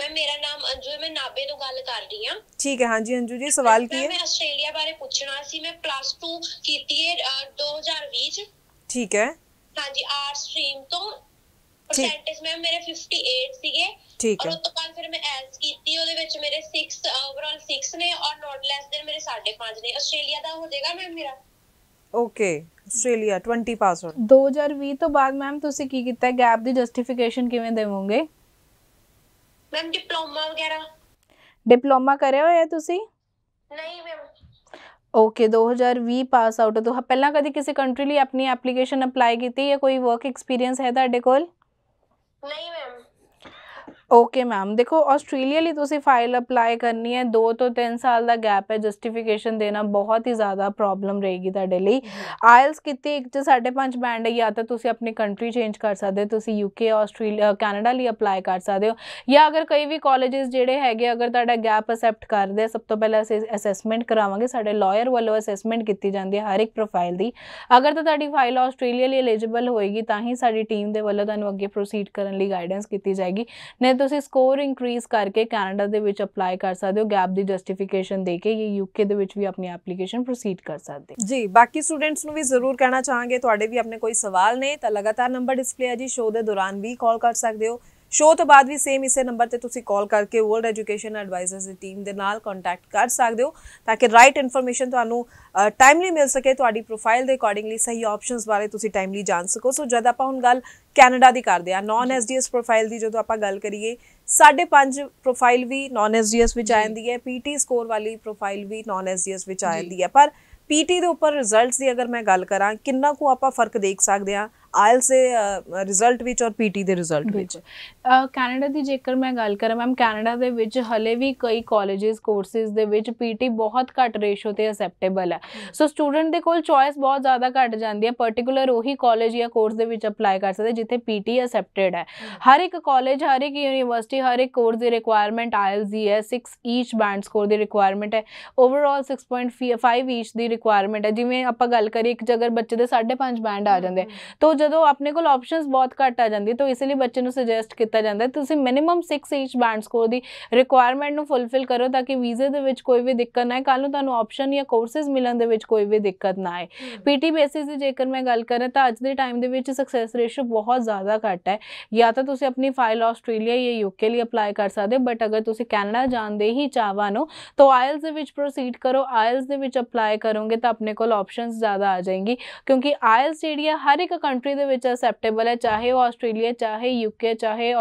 मैम मेरा नाम अंजू है मैं नाबे ਤੋਂ ਗੱਲ ਕਰ ਰਹੀ ਹਾਂ ਠੀਕ ਹੈ ਹਾਂਜੀ ਅੰਜੂ ਜੀ ਸਵਾਲ ਕੀ ਹੈ ਮੈਂ ਆਸਟ੍ਰੇਲੀਆ ਬਾਰੇ ਪੁੱਛਣਾ ਸੀ ਮੈਂ ਪਲੱਸ 2 ਕੀਤੀ ਹੈ 2020 ਚ ਠੀਕ ਹੈ ਹਾਂਜੀ ਆਰਟ ਸਟਰੀਮ ਤੋਂ ਪਰਸੈਂਟੇਜ ਮੈਮ ਮੇਰੇ 58 ਸੀਗੇ ਠੀਕ ਹੈ ਔਰ ਉਸ ਤੋਂ ਬਾਅਦ ਫਿਰ ਮੈਂ ਐਲਸ ਕੀਤੀ ਉਹਦੇ ਵਿੱਚ ਮੇਰੇ 6 ਓਵਰਆਲ 6 ਨੇ ਔਰ ਨੋਟ ਲੈਸ ਦੇ ਮੇਰੇ 5.5 ਨੇ ਆਸਟ੍ਰੇਲੀਆ ਦਾ ਹੋ ਜਾਏਗਾ ਮੈਮ ਮੇਰਾ ਓਕੇ ਆਸਟ੍ਰੇਲੀਆ 20 ਪਾਸ ਆਊਟ 2020 ਤੋਂ ਬਾਅਦ ਮੈਮ ਤੁਸੀਂ ਕੀ ਕੀਤਾ ਗੈਪ ਦੀ ਜਸਟੀਫਿਕੇਸ਼ਨ ਕਿਵੇਂ ਦੇਵੋਗੇ मैम डिप्लोमा वगैरह डिप्लोमा करे हो या तुसी नहीं मैम ओके 2020 पास आउट है तो पहला कभी किसी कंट्री अपनी एप्लीकेशन अप्लाई की या कोई वर्क एक्सपीरियंस है नहीं मैम ओके मैम देखो ऑस्ट्रेलिया लिए तुम्हें फाइल अप्लाई करनी है दो तो तीन साल का गैप है जस्टिफिकेशन देना बहुत ही ज़्यादा प्रॉब्लम रहेगी ताे आयल्स कितने एक जो तो साढ़े पांच बैंड या तो अपनी कंट्री चेंज कर सकते हो तुम यूके ऑस्ट्रेलिया कैनेडा लिए अप्लाई कर सकते हो या अगर कई भी कॉलेज जोड़े है अगर तेरा गैप असैप्ट कर दे सब तो पहले असं असैसमेंट करावे साढ़े लॉयर वालों असैसमेंट की जाती है हर एक प्रोफाइल की अगर तो ताकि फाइल ऑस्ट्रेलिया लिए एलीजिबल होएगी तो ही साम के वालों तुम अगर प्रोसीड करने गाइडेंस की जाएगी नहीं ਜਾਂ ਤੁਸੀਂ ਸਕੋਰ ਇਨਕਰੀਜ਼ ਕਰਕੇ ਕੈਨੇਡਾ ਦੇ ਵਿੱਚ ਅਪਲਾਈ ਕਰ ਸਕਦੇ ਹੋ ਗੈਪ ਦੀ ਜਸਟੀਫਿਕੇਸ਼ਨ ਦੇ ਕੇ ਇਹ ਯੂਕੇ ਦੇ ਵਿੱਚ ਵੀ ਆਪਣੀ ਐਪਲੀਕੇਸ਼ਨ ਪ੍ਰੋਸੀਡ ਕਰ ਸਕਦੇ ਜੀ ਬਾਕੀ ਸਟੂਡੈਂਟਸ ਨੂੰ ਵੀ ਜ਼ਰੂਰ ਕਹਿਣਾ ਚਾਹਾਂਗੇ ਤੁਹਾਡੇ ਵੀ ਆਪਣੇ ਕੋਈ ਸਵਾਲ ਨੇ ਤਾਂ ਲਗਾਤਾਰ ਨੰਬਰ ਡਿਸਪਲੇ ਹੈ ਜੀ ਸ਼ੋਅ ਦੇ ਦੌਰਾਨ ਵੀ ਕਾਲ ਕਰ ਸਕਦੇ ਹੋ ਸ਼ੋਅ ਤੋਂ ਬਾਅਦ ਵੀ ਸੇਮ ਇਸੇ ਨੰਬਰ ਤੇ ਤੁਸੀਂ ਕਾਲ ਕਰਕੇ ਵਰਲਡ ਐਜੂਕੇਸ਼ਨ ਐਡਵਾਈਜ਼ਰਸ ਦੀ ਟੀਮ ਦੇ ਨਾਲ ਕੰਟੈਕਟ ਕਰ ਸਕਦੇ ਹੋ ਤਾਂ ਕਿ ਰਾਈਟ ਇਨਫੋਰਮੇਸ਼ਨ ਤੁਹਾਨੂੰ ਟਾਈਮਲੀ ਮਿਲ ਸਕੇ ਤੁਹਾਡੀ ਪ੍ਰੋਫਾਈਲ ਦੇ ਅਕੋਰਡਿੰਗਲੀ ਸਹੀ ਆਪਸ਼ਨਸ ਬਾਰੇ ਤੁਸੀਂ ਟਾਈਮਲੀ ਜਾਣ ਸਕੋ ਸੋ ਜਦ ਆਪਾਂ ਹੁਣ ਗੱਲ ਕੈਨੇਡਾ ਦੀ ਕਰਦੇ ਆ ਨਾਨ ਐਸਡੀਐਸ ਪ੍ਰੋਫਾਈਲ ਦੀ ਜਦੋਂ ਆਪਾਂ ਗੱਲ ਕਰੀਏ 5.5 ਪ੍ਰੋਫਾਈਲ ਵੀ ਨਾਨ ਐਸਡੀਐਸ ਵਿੱਚ ਆ ਜਾਂਦੀ ਹੈ ਪੀਟੀ ਸਕੋਰ ਵਾਲੀ ਪ੍ਰੋਫਾਈਲ ਵੀ ਨਾਨ ਐਸਡੀਐਸ ਵਿੱਚ ਆ ਜਾਂਦੀ ਹੈ ਪਰ ਪੀਟੀ ਦੇ ਉੱਪਰ ਰਿਜ਼ਲਟਸ ਦੀ ਅਗਰ ਮੈਂ ਗੱਲ ਕਰਾਂ ਕਿੰਨਾ ਕੁ ਆਪਾਂ ਫਰਕ ਦੇਖ ਸਕਦੇ ਆ ਆਇਲਸ ਦੇ ਰਿਜ਼ਲਟ ਵਿੱਚ ਔਰ ਪੀਟੀ ਦੇ ਰਿਜ਼ਲਟ ਵਿੱਚ ਕੈਨੇਡਾ ਦੀ ਜੇਕਰ ਮੈਂ ਗੱਲ ਕਰਾਂ ਮੈਮ ਕੈਨੇਡਾ ਦੇ ਵਿੱਚ ਹਲੇ ਵੀ ਕਈ ਕਾਲਜਸ ਕੋਰਸਿਸ ਦੇ ਵਿੱਚ ਪੀਟੀ ਬਹੁਤ ਘੱਟ ਰੇਸ਼ੋ ਤੇ ਅਸੈਪਟੇਬਲ ਹੈ ਸੋ ਸਟੂਡੈਂਟ ਦੇ ਕੋਲ ਚੋਇਸ ਬਹੁਤ ਜ਼ਿਆਦਾ ਘੱਟ ਜਾਂਦੀ ਹੈ ਪਾਰਟਿਕੂਲਰ ਉਹੀ ਕਾਲਜ ਜਾਂ ਕੋਰਸ ਦੇ ਵਿੱਚ ਅਪਲਾਈ ਕਰ ਸਕਦੇ ਜਿੱਥੇ ਪੀਟੀ ਅਸੈਪਟਡ ਹੈ ਹਰ ਇੱਕ ਕਾਲਜ ਹਰ ਇੱਕ ਯੂਨੀਵਰਸਿਟੀ ਹਰ ਇੱਕ ਕੋਰਸ ਦੀ ਰਿਕੁਆਇਰਮੈਂਟ ਆਇਲਸ ਦੀ ਹੈ 6 ਈਚ ਬੈਂਡ ਸਕੋਰ ਦੀ ਰਿਕੁਆਇਰਮੈਂਟ ਹੈ ਓਵਰਆਲ 6.5 ਈਚ ਦੀ ਰਿਕੁਆਇਰਮੈਂਟ ਹੈ ਜਿਵੇਂ ਆਪਾਂ ਗੱਲ ਕਰੀਏ ਇੱਕ ਜਗਰ ਬੱਚੇ ਦੇ 5.5 ਬੈਂਡ ਆ ਜਾਂਦੇ ਤਾਂ जो अपने को ऑप्शन बहुत घट आ जाती तो इसलिए बच्चे सुजैसट किया जाता है तुम minimum six each band score की रिक्वायरमेंट नुलफिल करो ताकि वीजे के कोई भी दिक्कत ना आए कल तुम्हें ऑप्शन या कोर्सिज मिलने कोई भी दिक्कत ना आए पी टी बेसिस जेकर मैं गल करें तो अज के सक्सैस रेशो बहुत ज़्यादा घट है या तो अपनी फाइल ऑस्ट्रेलिया या यूके लिए अपलाई कर सकते बट अगर तुम कैनेडा जाने ही चाहवान हो तो आयल्स प्रोसीड करो आयल्स अपलाई करोगे तो अपने कोप्शन ज़्यादा आ जाएंगी क्योंकि आयल्स जी हर एक कंट्री ਕੰਟਰੀ ਦੇ ਵਿੱਚ ਅਸੈਪਟੇਬਲ ਹੈ ਚਾਹੇ ਉਹ ਆਸਟ੍ਰੇਲੀਆ ਚਾਹੇ ਯੂਕੇ ਚਾਹੇ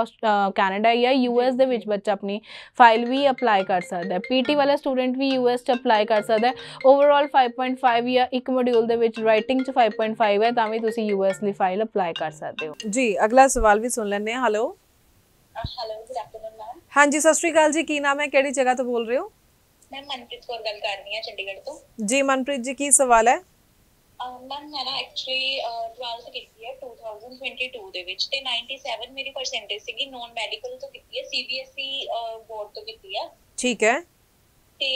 ਕੈਨੇਡਾ ਜਾਂ ਯੂਐਸ ਦੇ ਵਿੱਚ ਬੱਚਾ ਆਪਣੀ ਫਾਈਲ ਵੀ ਅਪਲਾਈ ਕਰ ਸਕਦਾ ਹੈ ਪੀਟੀ ਵਾਲਾ ਸਟੂਡੈਂਟ ਵੀ ਯੂਐਸ 'ਚ ਅਪਲਾਈ ਕਰ ਸਕਦਾ ਹੈ ਓਵਰਆਲ 5.5 ਜਾਂ ਇੱਕ ਮੋਡਿਊਲ ਦੇ ਵਿੱਚ ਰਾਈਟਿੰਗ 'ਚ 5.5 ਹੈ ਤਾਂ ਵੀ ਤੁਸੀਂ ਯੂਐਸ ਲਈ ਫਾਈਲ ਅਪਲਾਈ ਕਰ ਸਕਦੇ ਹੋ ਜੀ ਅਗਲਾ ਸਵਾਲ ਵੀ ਸੁਣ ਲੈਂਦੇ ਹਾਂ hello hello good afternoon ma'am ਹਾਂਜੀ ਸਤਿ ਸ਼੍ਰੀ ਅਕਾਲ ਜੀ ਕੀ ਨਾਮ ਹੈ ਕਿਹੜੀ ਜਗ੍ਹਾ ਤੋਂ ਬੋਲ ਰਹੇ ਹੋ ਮੈਂ ਮਨਪ੍ਰੀਤ ਕੌਰ ਗੱਲ ਕਰ ਰਹੀ ਹਾਂ ਚੰਡੀਗੜ੍ਹ ਤੋਂ ਜੀ ਮਨਪ੍ਰੀਤ ਜੀ ਕੀ ਸਵਾਲ ਹੈ ਮੈਂ ਨਾ ਐਕਚੁਅਲੀ 12th ਕੀਤੀ ਹੈ 2022 ਦੇ ਵਿੱਚ ਤੇ 97 ਮੇਰੀ ਪਰਸੈਂਟੇਜ ਸੀਗੀ ਨੋਨ ਮੈਡੀਕਲ ਤੋਂ ਕੀਤੀ ਹੈ ਸੀਬੀਐਸਈ ਬੋਰਡ e, ਤੋਂ ਕੀਤੀ ਹੈ ਠੀਕ ਹੈ ਤੇ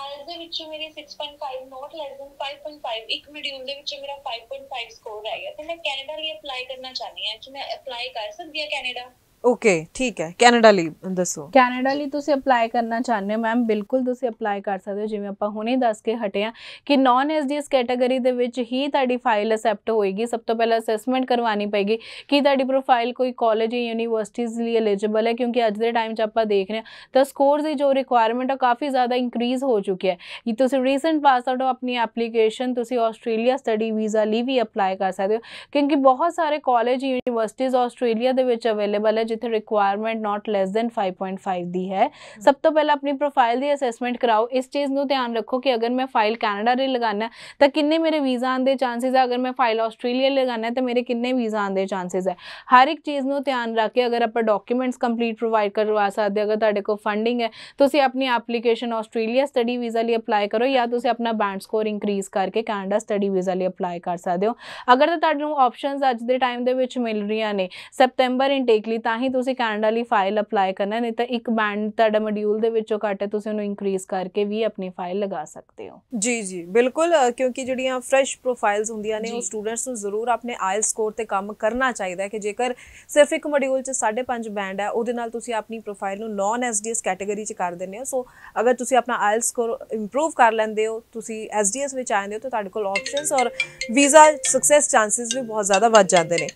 ਆਲ ਦੇ ਵਿੱਚ ਮੇਰੇ 6.5 ਨੋਟ ਲੈਸ ਦਨ 5.5 ਇੱਕ ਮੋਡਿਊਲ ਦੇ ਵਿੱਚ ਮੇਰਾ 5.5 ਸਕੋਰ ਆ ਗਿਆ ਤੇ ਮੈਂ ਕੈਨੇਡਾ ਲਈ ਅਪਲਾਈ ਕਰਨਾ ਚਾਹਨੀ ਹਾਂ ਕਿ ਮੈਂ ਅਪਲਾਈ ਕਰ ਸਕਦੀ ਹਾਂ ਕੈਨੇਡਾ ਓਕੇ ਠੀਕ ਹੈ ਕੈਨੇਡਾ ਲਈ ਦੱਸੋ ਕੈਨੇਡਾ ਲਈ ਤੁਸੀਂ ਅਪਲਾਈ ਕਰਨਾ ਚਾਹੁੰਦੇ ਹੋ ਮੈਮ ਬਿਲਕੁਲ ਤੁਸੀਂ ਅਪਲਾਈ ਕਰ ਸਕਦੇ ਹੋ ਜਿਵੇਂ ਆਪਾਂ ਹੁਣੇ ਦੱਸ ਕੇ ਹਟੇ ਆ ਕਿ ਨਾਨ ਐਸਡੀਐਸ ਕੈਟਾਗਰੀ ਦੇ ਵਿੱਚ ਹੀ ਤੁਹਾਡੀ ਫਾਈਲ ਅਸੈਪਟ ਹੋਏਗੀ ਸਭ ਤੋਂ ਪਹਿਲਾਂ ਅਸੈਸਮੈਂਟ ਕਰਵਾਉਣੀ ਪਏਗੀ ਕਿ ਤੁਹਾਡੀ ਪ੍ਰੋਫਾਈਲ ਕੋਈ ਕਾਲਜ ਜਾਂ ਯੂਨੀਵਰਸਿਟੀਜ਼ ਲਈ ਐਲੀਜੀਬਲ ਹੈ ਕਿਉਂਕਿ ਅੱਜ ਦੇ ਟਾਈਮ 'ਚ ਆਪਾਂ ਦੇਖ ਰਹੇ ਹਾਂ ਤਾਂ ਸਕੋਰਸ ਦੀ ਜੋ ਰਿਕੁਆਇਰਮੈਂਟ ਆ ਕਾਫੀ ਜ਼ਿਆਦਾ ਇਨਕਰੀਜ਼ ਹੋ ਚੁੱਕੀ ਹੈ ਇਹ ਤੁਸੀਂ ਰੀਸੈਂਟ ਪਾਸ ਆਊਟ ਹੋ ਆਪਣੀ ਐਪਲੀਕੇਸ਼ਨ ਤੁਸੀਂ ਆਸਟ੍ਰੇਲੀਆ ਸਟੱਡੀ ਵੀਜ਼ਾ ਲਈ ਵੀ ਅਪਲਾਈ ਕਰ ਸਕਦੇ ਹੋ ਕਿਉਂਕਿ ਬਹੁਤ ਸਾਰੇ ਕਾਲਜ ਯੂਨੀਵਰਸਿਟੀਜ਼ ਆਸਟ੍ਰੇਲੀਆ ਦੇ ਵਿੱਚ ਅਵੇਲੇਬਲ ਹੈ जिथे requirement not less than five point five की है हम्म। सब तो पहले अपनी प्रोफाइल की असैसमेंट कराओ इस चीज़ में ध्यान रखो कि अगर मैं फाइल कैनेडा लगाना तो किन्ने मेरे वीज़ा आने के चांसिज है अगर मैं फाइल ऑस्ट्रेलिया लगाना तो मेरे किन्ने वीज़ा आने के चांसिज है हर एक चीज़ में ध्यान रख के अगर आप डॉक्यूमेंट्स कंप्लीट प्रोवाइड करवा सकते अगर तेरे को फंडिंग है तो अपनी एप्लीकेशन ऑस्ट्रेलिया स्टडी वीज़ा लिए अपलाई करो या तो अपना बैंड स्कोर इंक्रीज करके कैनेडा स्टडी वीज़ा लिए अपलाई कर सकते हो अगर तो ऑप्शन अज टाइम मिल रही ने सपटेंबर इनटेकली ਹੀ ਤੁਸੀਂ ਕੈਨੇਡਾ ਲਈ ਫਾਈਲ ਅਪਲਾਈ ਕਰਨਾ ਨਹੀਂ ਤਾਂ ਇੱਕ ਬੈਂਡ ਤੁਹਾਡਾ ਮੋਡਿਊਲ ਦੇ ਵਿੱਚੋਂ ਘੱਟ ਹੈ ਤੁਸੀਂ ਉਹਨੂੰ ਇਨਕਰੀਜ਼ ਕਰਕੇ ਵੀ ਆਪਣੀ ਫਾਈਲ ਲਗਾ ਸਕਦੇ ਹੋ ਜੀ ਜੀ ਬਿਲਕੁਲ ਕਿਉਂਕਿ ਜਿਹੜੀਆਂ ਫਰੈਸ਼ ਪ੍ਰੋਫਾਈਲਸ ਹੁੰਦੀਆਂ ਨੇ ਉਹ ਸਟੂਡੈਂਟਸ ਨੂੰ ਜ਼ਰੂਰ ਆਪਣੇ ਆਇਲ ਸਕੋਰ ਤੇ ਕੰਮ ਕਰਨਾ ਚਾਹੀਦਾ ਹੈ ਕਿ ਜੇਕਰ ਸਿਰਫ ਇੱਕ ਮੋਡਿਊਲ 'ਚ 5.5 ਬੈਂਡ ਹੈ ਉਹਦੇ ਨਾਲ ਤੁਸੀਂ ਆਪਣੀ ਪ੍ਰੋਫਾਈਲ ਨੂੰ ਨਾਨ ਐਸਡੀਐਸ ਕੈਟਾਗਰੀ 'ਚ ਕਰ ਦਿੰਦੇ ਹੋ ਸੋ ਅਗਰ ਤੁਸੀਂ ਆਪਣਾ ਆਇਲ ਸਕੋਰ ਇੰਪਰੂਵ ਕਰ ਲੈਂਦੇ ਹੋ ਤੁਸੀਂ ਐਸਡੀਐਸ ਵਿੱਚ ਆਉਂਦੇ ਹੋ ਤਾਂ ਤੁਹਾਡੇ ਕੋਲ ਆਪਸ਼ਨਸ ਔਰ ਵੀਜ਼ਾ ਸਕਸੈਸ ਚਾਂਸਸ ਵੀ ਬਹੁਤ ਜ਼ਿਆਦਾ ਵੱਧ ਜਾਂਦੇ ਨੇ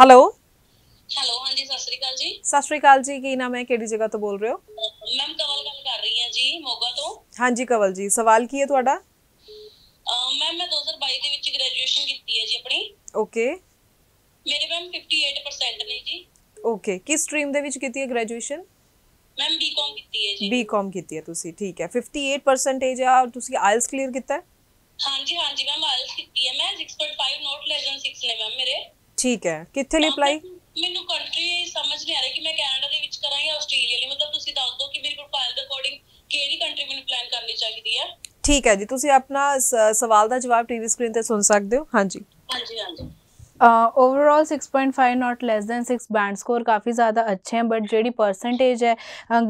ਹੈਲੋ ਹੈਲੋ ਹਾਂਜੀ ਸਤਿ ਸ੍ਰੀ ਅਕਾਲ ਜੀ ਸਤਿ ਸ੍ਰੀ ਅਕਾਲ ਜੀ ਕੀ ਨਾਮ ਹੈ ਕਿਹੜੀ ਜਗ੍ਹਾ ਤੋਂ ਬੋਲ ਰਹੇ ਹੋ ਮੈਮ ਕਵਲ ਗੱਲ ਕਰ ਰਹੀ ਹਾਂ ਜੀ ਮੋਗਾ ਤੋਂ ਹਾਂਜੀ ਕਵਲ ਜੀ ਸਵਾਲ ਕੀ ਹੈ ਤੁਹਾਡਾ ਮੈਮ ਮੈਂ 2022 ਦੇ ਵਿੱਚ ਗ੍ਰੈਜੂਏਸ਼ਨ ਕੀਤੀ ਹੈ ਜੀ ਆਪਣੀ ਓਕੇ ਮੇਰੇ ਮੈਮ 58% ਨੇ ਜੀ ਓਕੇ ਕਿਸ ਸਟਰੀਮ ਦੇ ਵਿੱਚ ਕੀਤੀ ਹੈ ਗ੍ਰੈਜੂਏਸ਼ਨ ਮੈਮ ਬੀਕਾਮ ਕੀਤੀ ਹੈ ਜੀ ਬੀਕਾਮ ਕੀਤੀ ਹੈ ਤੁਸੀਂ ਠੀਕ ਹੈ 58% ਆ ਤੁਸੀਂ ਆਇਲਸ ਕਲੀਅਰ ਕੀਤਾ ਹੈ ਹਾਂਜੀ ਹਾਂਜੀ ਮੈਮ ਆਇਲਸ ਕੀਤੀ ਹੈ ਮੈਂ 6.5 ਨੋਟ ਲੈਜਨ 6 ਨੇ ਮੈਮ ਮੇਰੇ ਠੀਕ ਹੈ ਕਿੱਥੇ ਲਈ ਅਪਲਾਈ ਮੈਨੂੰ ਕੰਟਰੀ ਸਮਝ ਨਹੀਂ ਆ ਰਹੀ ਕਿ ਮੈਂ ਕੈਨੇਡਾ ਦੇ ਵਿੱਚ ਕਰਾਂ ਜਾਂ ਆਸਟ੍ਰੇਲੀਆ ਲਈ ਮਤਲਬ ਤੁਸੀਂ ਦੱਸ ਦਿਓ ਕਿ ਮੇਰੇ ਪ੍ਰੋਫਾਈਲ ਦੇ ਅਕੋਰਡਿੰਗ ਕਿਹੜੀ ਕੰਟਰੀ ਮੈਨੂੰ ਪਲਾਨ ਕਰਨੀ ਚਾਹੀਦੀ ਹੈ ਠੀਕ ਹੈ ਜੀ ਤੁਸੀਂ ਆਪਣਾ ਸਵਾਲ ਦਾ ਜਵਾਬ ਟੀਵੀ ਸਕਰੀਨ ਤੇ ਸੁਣ ਸਕਦੇ ਹੋ ਹਾਂਜੀ ਹਾਂਜੀ ਹਾਂਜੀ overall six point five not less than six band score काफ़ी ज़्यादा अच्छे हैं बट जी परसेंटेज है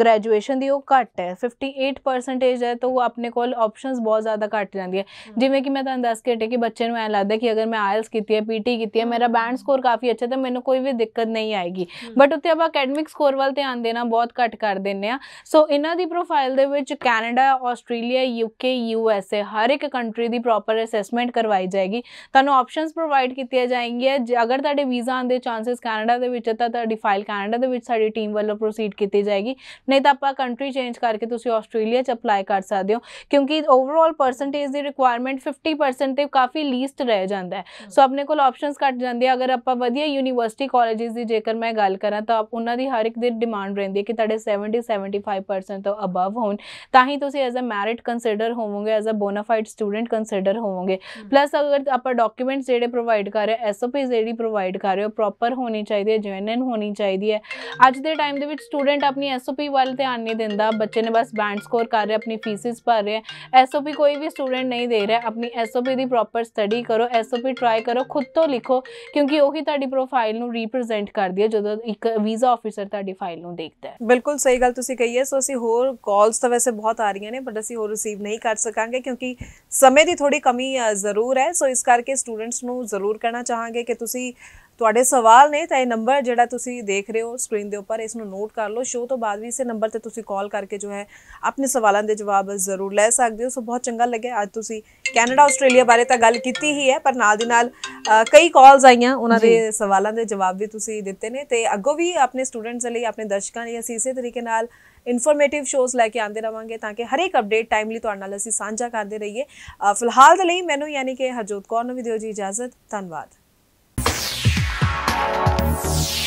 ग्रेजुएशन की ਉਹ ਘੱਟ ਹੈ 58 ਪਰਸੈਂਟੇਜ ਹੈ ਤਾਂ ਉਹ ਆਪਣੇ ਕੋਲ ਆਪਸ਼ਨਸ ਬਹੁਤ ਜ਼ਿਆਦਾ ਘੱਟ ਜਾਂਦੀ ਹੈ ਜਿਵੇਂ ਕਿ ਮੈਂ ਤੁਹਾਨੂੰ ਦੱਸ ਕੇ ਹਟੇ ਕਿ ਬੱਚੇ ਨੂੰ ਐ ਲੱਗਦਾ ਕਿ ਅਗਰ ਮੈਂ ਆਇਲਸ ਕੀਤੀ ਹੈ ਪੀਟੀ ਕੀਤੀ ਹੈ ਮੇਰਾ ਬੈਂਡ ਸਕੋਰ ਕਾਫੀ ਅੱਛਾ ਤਾਂ ਮੈਨੂੰ ਕੋਈ ਵੀ ਦਿੱਕਤ ਨਹੀਂ ਆਏਗੀ ਬਟ ਉੱਤੇ ਆਪਾਂ ਅਕੈਡਮਿਕ ਸਕੋਰ ਵੱਲ ਧਿਆਨ ਦੇਣਾ ਬਹੁਤ ਘੱਟ ਕਰ ਦਿੰਨੇ ਆ ਸੋ ਇਹਨਾਂ ਦੀ ਪ੍ਰੋਫਾਈਲ ਦੇ ਵਿੱਚ ਕੈਨੇਡਾ ਆਸਟ੍ਰੇਲੀਆ ਯੂਕੇ ਯੂਐਸਏ ਹਰ ਇੱਕ ਕੰਟਰੀ ਦੀ ਪ੍ਰੋਪਰ ਅਸੈਸਮੈਂਟ ਕਰਵਾਈ ਜਾਏਗੀ ਤੁਹਾਨੂੰ ਆਪਸ਼ਨਸ ਪ੍ਰੋਵਾਈਡ ਕੀਤੀਆਂ ਜਾਏਗੀ ਹੈਗੀ ਹੈ ਜੇ ਅਗਰ ਤੁਹਾਡੇ ਵੀਜ਼ਾ ਆਉਣ ਦੇ ਚਾਂਸਸ ਕੈਨੇਡਾ ਦੇ ਵਿੱਚ ਤਾਂ ਤੁਹਾਡੀ ਫਾਈਲ ਕੈਨੇਡਾ ਦੇ ਵਿੱਚ ਸਾਡੀ ਟੀਮ ਵੱਲੋਂ ਪ੍ਰੋਸੀਡ ਕੀਤੀ ਜਾਏਗੀ ਨਹੀਂ ਤਾਂ ਆਪਾਂ ਕੰਟਰੀ ਚੇਂਜ ਕਰਕੇ ਤੁਸੀਂ ਆਸਟ੍ਰੇਲੀਆ 'ਚ ਅਪਲਾਈ ਕਰ ਸਕਦੇ ਹੋ ਕਿਉਂਕਿ ਓਵਰਆਲ ਪਰਸੈਂਟੇਜ ਦੀ ਰਿਕੁਆਇਰਮੈਂਟ 50% ਤੇ ਕਾਫੀ ਲੀਸਟ ਰਹਿ ਜਾਂਦਾ ਹੈ ਸੋ ਆਪਣੇ ਕੋਲ ਆਪਸ਼ਨਸ ਘਟ ਜਾਂਦੇ ਆ ਅਗਰ ਆਪਾਂ ਵਧੀਆ ਯੂਨੀਵਰਸਿਟੀ ਕਾਲਜਸ ਦੀ ਜੇਕਰ ਮੈਂ ਗੱਲ ਕਰਾਂ ਤਾਂ ਉਹਨਾਂ ਦੀ ਹਰ ਇੱਕ ਦੀ ਡਿਮਾਂਡ ਰਹਿੰਦੀ ਹੈ ਕਿ ਤੁਹਾਡੇ 70 75% ਤੋਂ ਅਬਵ ਹੋਣ ਤਾਂ ਹੀ ਤੁਸੀਂ ਐਜ਼ ਅ ਮੈਰਿਟ ਕੰਸੀਡਰ ਹੋਵੋਗੇ as a bona fide student consider ਹੋਵੋਗੇ ਪਲੱਸ ਅਗਰ ਆਪਾਂ ਡਾਕੂਮੈਂਟਸ ਜਿਹੜੇ ਪ੍ਰੋਵਾਈਡ ਕਰ ਰਹੇ ਐਸ रेसिपी जी प्रोवाइड कर रहे हो प्रोपर होनी चाहिए एन होनी चाहिए है अज के टाइम के स्टूडेंट अपनी एस ओ पी वाल ध्यान नहीं दिता बच्चे ने बस बैंड स्कोर कर रहे अपनी फीसिस भर रहे हैं एस ओ पी कोई भी स्टूडेंट नहीं दे रहा अपनी एस ओ पी की प्रोपर स्टडी करो एस ओ पी ट्राई करो खुद तो लिखो क्योंकि उड़ी प्रोफाइल में रीप्रजेंट कर दी है जो एक वीजा ऑफिसर ताकि फाइल में देखता है बिल्कुल सही गल कही है सो असी होर कॉल्स तो वैसे बहुत आ रही ने बट असी होर रिसीव नहीं कर सकेंगे क्योंकि समय की थोड़ी कमी जरूर है सो इस करके स्टूडेंट्स जरूर कहना चाहेंगे ਕਰਾਂਗੇ ਕਿ ਤੁਸੀਂ ਤੁਹਾਡੇ ਸਵਾਲ ਨੇ ਤਾਂ ਇਹ ਨੰਬਰ ਜਿਹੜਾ ਤੁਸੀਂ ਦੇਖ ਰਹੇ ਹੋ ਸਕਰੀਨ ਦੇ ਉੱਪਰ ਇਸ ਨੂੰ ਨੋਟ ਕਰ ਲਓ ਸ਼ੋ ਤੋਂ ਬਾਅਦ ਵੀ ਇਸੇ ਨੰਬਰ ਤੇ ਤੁਸੀਂ ਕਾਲ ਕਰਕੇ ਜੋ ਹੈ ਆਪਣੇ ਸਵਾਲਾਂ ਦੇ ਜਵਾਬ ਜ਼ਰੂਰ ਲੈ ਸਕਦੇ ਹੋ ਸੋ ਬਹੁਤ ਚੰਗਾ ਲੱਗਿਆ ਅੱਜ ਤੁਸੀਂ ਕੈਨੇਡਾ ਆਸਟ੍ਰੇਲੀਆ ਬਾਰੇ ਤਾਂ ਗੱਲ ਕੀਤੀ ਹੀ ਹੈ ਪਰ ਨਾਲ ਦੀ ਨਾਲ ਕਈ ਕਾਲਸ ਆਈਆਂ ਉਹਨਾਂ ਦੇ ਸਵਾਲਾਂ ਦੇ ਜਵਾਬ ਵੀ ਤੁਸੀਂ ਦਿੱਤੇ ਨੇ ਤੇ ਅੱਗੋਂ ਵੀ ਆਪਣੇ ਸਟੂਡੈਂਟਸ ਲਈ ਆਪਣੇ ਦਰਸ਼ਕਾਂ ਲਈ ਅਸੀਂ ਇਸੇ ਤਰੀਕੇ ਨਾਲ ਇਨਫੋਰਮੇਟਿਵ ਸ਼ੋਜ਼ ਲੈ ਕੇ ਆਂਦੇ ਰਵਾਂਗੇ ਤਾਂ ਕਿ ਹਰੇਕ ਅਪਡੇਟ ਟਾਈਮਲੀ ਤੁਹਾਡੇ ਨਾਲ ਅਸੀਂ ਸਾਂਝਾ ਕਰਦੇ ਰਹੀਏ ਫਿਲਹਾਲ ਦੇ ਲਈ ਮੈਨੂੰ ਯਾਨੀ ਕਿ ਹਰਜੋਤ ਕੌਰ ਨੂੰ ਵੀ ਦਿਓ ਜੀ ਇਜਾਜ਼ਤ ਧੰਨਵਾਦ you